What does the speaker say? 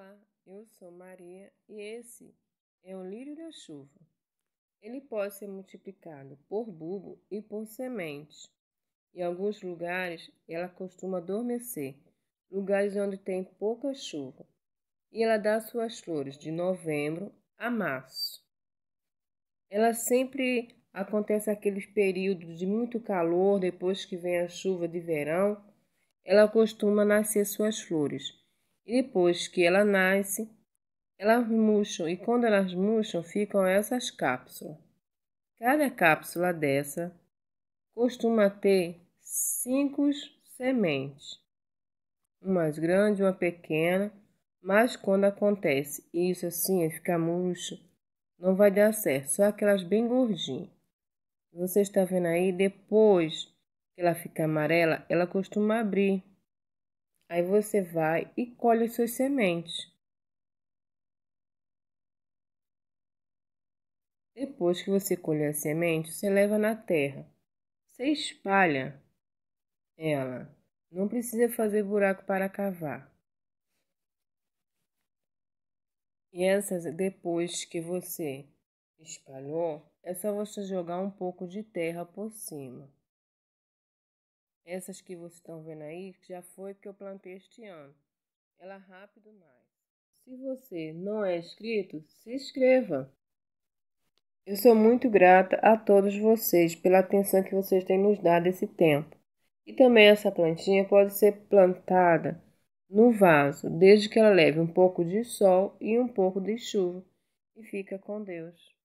Olá, eu sou Maria e esse é o lírio da chuva. Ele pode ser multiplicado por bulbo e por semente. Em alguns lugares ela costuma adormecer, lugares onde tem pouca chuva, e ela dá suas flores de novembro a março. Ela sempre acontece aqueles períodos de muito calor depois que vem a chuva de verão. Ela costuma nascer suas flores e depois que ela nasce, elas murcham e quando elas murcham ficam essas cápsulas. Cada cápsula dessa costuma ter cinco sementes, uma grande, uma pequena, mas quando acontece isso assim, ficar murcho, não vai dar certo, só aquelas bem gordinhas. Você está vendo aí, depois que ela fica amarela, ela costuma abrir. Aí você vai e colhe as suas sementes. Depois que você colher a semente, você leva na terra. Você espalha ela. Não precisa fazer buraco para cavar. E essas, depois que você espalhou, é só você jogar um pouco de terra por cima. Essas que vocês estão vendo aí já foi que eu plantei este ano. Ela é rápido mais Se você não é inscrito, se inscreva. Eu sou muito grata a todos vocês pela atenção que vocês têm nos dado esse tempo. E também essa plantinha pode ser plantada no vaso, desde que ela leve um pouco de sol e um pouco de chuva. E fica com Deus.